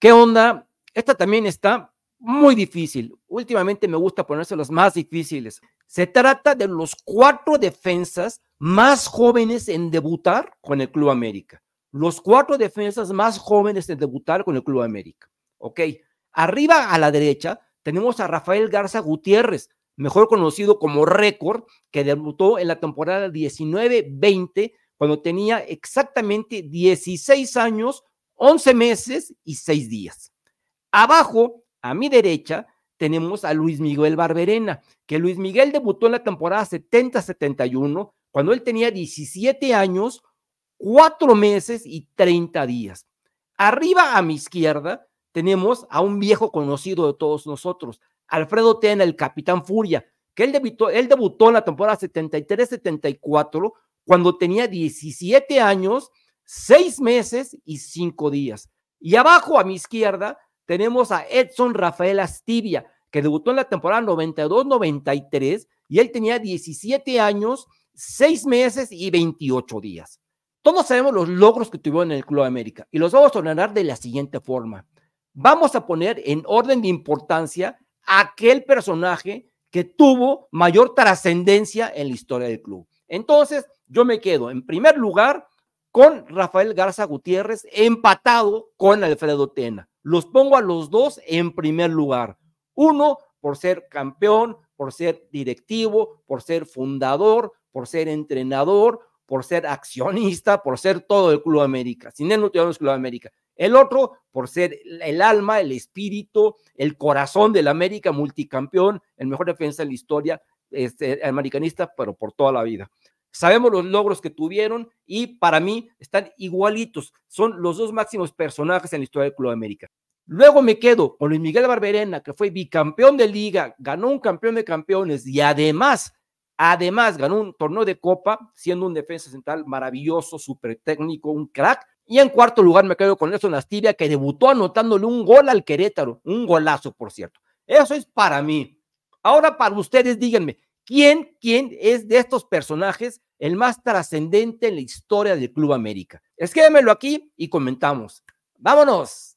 ¿Qué onda? Esta también está muy difícil. Últimamente me gusta ponerse los más difíciles. Se trata de los cuatro defensas más jóvenes en debutar con el Club América. Los cuatro defensas más jóvenes en debutar con el Club América. Ok. Arriba a la derecha tenemos a Rafael Garza Gutiérrez, mejor conocido como Récord, que debutó en la temporada 19-20 cuando tenía exactamente 16 años 11 meses y 6 días. Abajo, a mi derecha, tenemos a Luis Miguel Barberena, que Luis Miguel debutó en la temporada 70-71 cuando él tenía 17 años, 4 meses y 30 días. Arriba a mi izquierda tenemos a un viejo conocido de todos nosotros, Alfredo Tena, el Capitán Furia, que él debutó, él debutó en la temporada 73-74 cuando tenía 17 años, seis meses y cinco días. Y abajo a mi izquierda tenemos a Edson Rafael Astibia, que debutó en la temporada 92-93 y él tenía 17 años, seis meses y 28 días. Todos sabemos los logros que tuvo en el Club América y los vamos a ordenar de la siguiente forma. Vamos a poner en orden de importancia aquel personaje que tuvo mayor trascendencia en la historia del club. Entonces, yo me quedo en primer lugar con Rafael Garza Gutiérrez, empatado con Alfredo Tena. Los pongo a los dos en primer lugar. Uno por ser campeón, por ser directivo, por ser fundador, por ser entrenador, por ser accionista, por ser todo el Club América. Sin él no tenemos Club América. El otro por ser el alma, el espíritu, el corazón del América, multicampeón, el mejor defensa de la historia, este, americanista, pero por toda la vida. Sabemos los logros que tuvieron y para mí están igualitos. Son los dos máximos personajes en la historia del Club América. Luego me quedo con Luis Miguel Barberena, que fue bicampeón de liga, ganó un campeón de campeones y además, además ganó un torneo de copa, siendo un defensa central maravilloso, súper técnico, un crack. Y en cuarto lugar me quedo con Nelson Astibia, que debutó anotándole un gol al Querétaro, un golazo, por cierto. Eso es para mí. Ahora para ustedes, díganme, ¿Quién, quién es de estos personajes el más trascendente en la historia del Club América? Escríbemelo aquí y comentamos. ¡Vámonos!